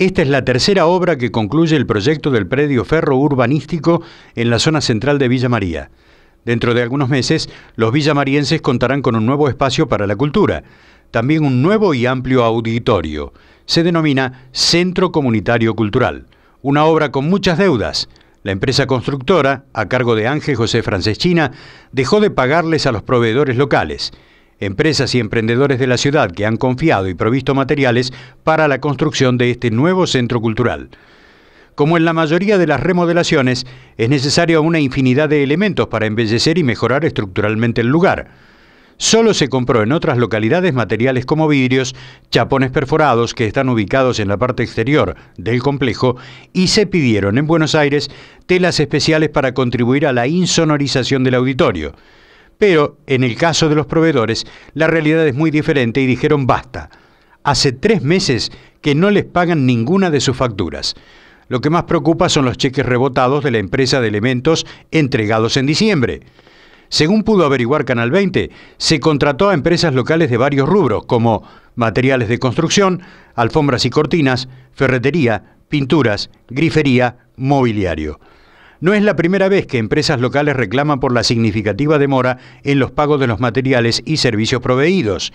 Esta es la tercera obra que concluye el proyecto del predio ferro urbanístico en la zona central de Villa María. Dentro de algunos meses, los villamarienses contarán con un nuevo espacio para la cultura, también un nuevo y amplio auditorio. Se denomina Centro Comunitario Cultural, una obra con muchas deudas. La empresa constructora, a cargo de Ángel José Franceschina, dejó de pagarles a los proveedores locales empresas y emprendedores de la ciudad que han confiado y provisto materiales para la construcción de este nuevo centro cultural. Como en la mayoría de las remodelaciones, es necesario una infinidad de elementos para embellecer y mejorar estructuralmente el lugar. Solo se compró en otras localidades materiales como vidrios, chapones perforados que están ubicados en la parte exterior del complejo y se pidieron en Buenos Aires telas especiales para contribuir a la insonorización del auditorio. Pero en el caso de los proveedores, la realidad es muy diferente y dijeron basta. Hace tres meses que no les pagan ninguna de sus facturas. Lo que más preocupa son los cheques rebotados de la empresa de elementos entregados en diciembre. Según pudo averiguar Canal 20, se contrató a empresas locales de varios rubros, como materiales de construcción, alfombras y cortinas, ferretería, pinturas, grifería, mobiliario. No es la primera vez que empresas locales reclaman por la significativa demora en los pagos de los materiales y servicios proveídos.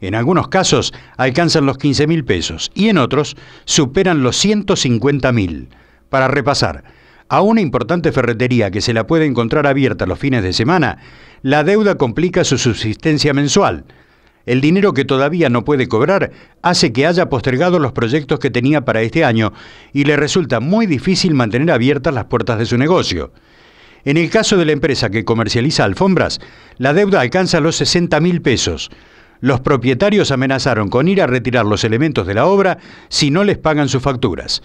En algunos casos alcanzan los 15 mil pesos y en otros superan los 150 mil. Para repasar, a una importante ferretería que se la puede encontrar abierta los fines de semana, la deuda complica su subsistencia mensual. El dinero que todavía no puede cobrar hace que haya postergado los proyectos que tenía para este año y le resulta muy difícil mantener abiertas las puertas de su negocio. En el caso de la empresa que comercializa alfombras, la deuda alcanza los 60 mil pesos. Los propietarios amenazaron con ir a retirar los elementos de la obra si no les pagan sus facturas.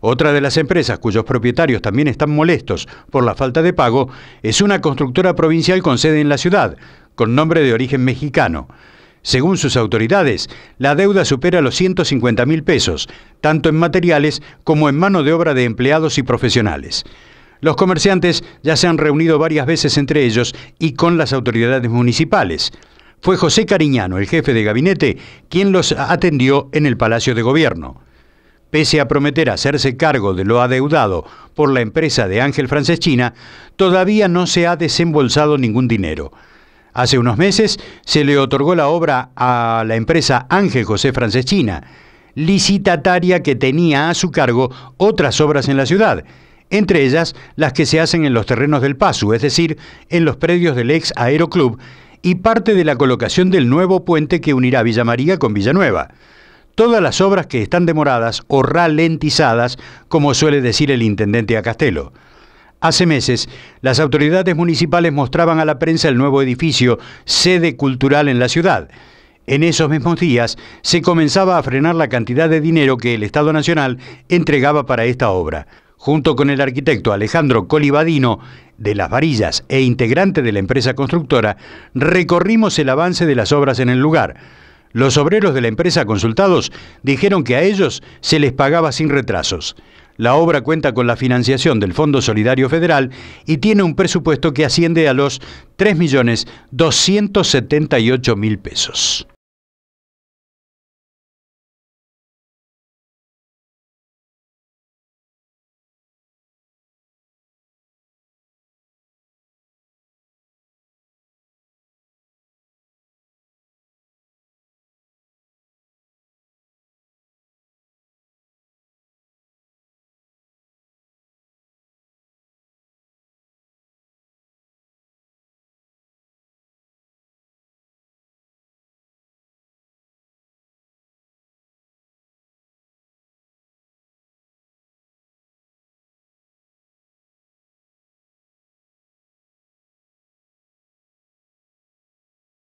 Otra de las empresas cuyos propietarios también están molestos por la falta de pago es una constructora provincial con sede en la ciudad, con nombre de origen mexicano. Según sus autoridades, la deuda supera los 150 mil pesos, tanto en materiales como en mano de obra de empleados y profesionales. Los comerciantes ya se han reunido varias veces entre ellos y con las autoridades municipales. Fue José Cariñano, el jefe de gabinete, quien los atendió en el Palacio de Gobierno. Pese a prometer hacerse cargo de lo adeudado por la empresa de Ángel Franceschina, todavía no se ha desembolsado ningún dinero. Hace unos meses se le otorgó la obra a la empresa Ángel José Franceschina, licitataria que tenía a su cargo otras obras en la ciudad, entre ellas las que se hacen en los terrenos del Paso, es decir, en los predios del ex Aeroclub y parte de la colocación del nuevo puente que unirá Villa María con Villanueva. Todas las obras que están demoradas o ralentizadas, como suele decir el intendente Acastelo. Hace meses, las autoridades municipales mostraban a la prensa el nuevo edificio, sede cultural en la ciudad. En esos mismos días se comenzaba a frenar la cantidad de dinero que el Estado Nacional entregaba para esta obra. Junto con el arquitecto Alejandro Colibadino, de Las Varillas e integrante de la empresa constructora, recorrimos el avance de las obras en el lugar. Los obreros de la empresa consultados dijeron que a ellos se les pagaba sin retrasos. La obra cuenta con la financiación del Fondo Solidario Federal y tiene un presupuesto que asciende a los 3.278.000 pesos.